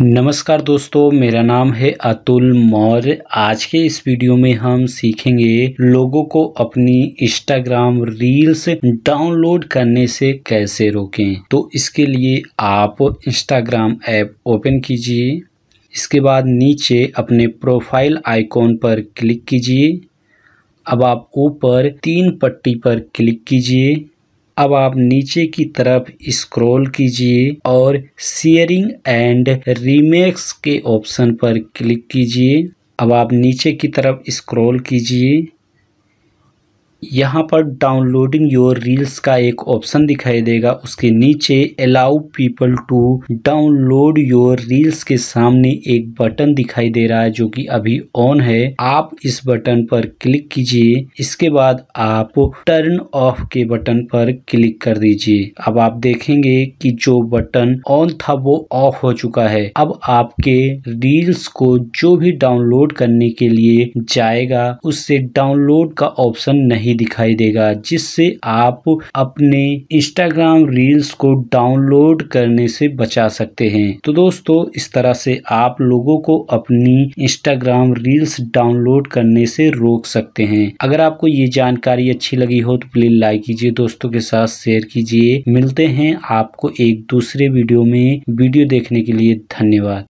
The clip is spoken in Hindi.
नमस्कार दोस्तों मेरा नाम है अतुल मौर्य आज के इस वीडियो में हम सीखेंगे लोगों को अपनी इंस्टाग्राम रील्स डाउनलोड करने से कैसे रोकें तो इसके लिए आप इंस्टाग्राम ऐप ओपन कीजिए इसके बाद नीचे अपने प्रोफाइल आइकॉन पर क्लिक कीजिए अब आप ऊपर तीन पट्टी पर क्लिक कीजिए अब आप नीचे की तरफ स्क्रॉल कीजिए और शेयरिंग एंड रीमेक्स के ऑप्शन पर क्लिक कीजिए अब आप नीचे की तरफ स्क्रॉल कीजिए यहाँ पर डाउनलोडिंग योर रील्स का एक ऑप्शन दिखाई देगा उसके नीचे allow people to download your reels के सामने एक बटन दिखाई दे रहा है जो कि अभी ऑन है आप इस बटन पर क्लिक कीजिए इसके बाद आप टर्न ऑफ के बटन पर क्लिक कर दीजिए अब आप देखेंगे कि जो बटन ऑन था वो ऑफ हो चुका है अब आपके रील्स को जो भी डाउनलोड करने के लिए जाएगा उससे डाउनलोड का ऑप्शन नहीं दिखाई देगा जिससे आप अपने इंस्टाग्राम रील्स को डाउनलोड करने से बचा सकते हैं तो दोस्तों इस तरह से आप लोगों को अपनी इंस्टाग्राम रील्स डाउनलोड करने से रोक सकते हैं अगर आपको ये जानकारी अच्छी लगी हो तो प्लीज लाइक कीजिए दोस्तों के साथ शेयर कीजिए मिलते हैं आपको एक दूसरे वीडियो में वीडियो देखने के लिए धन्यवाद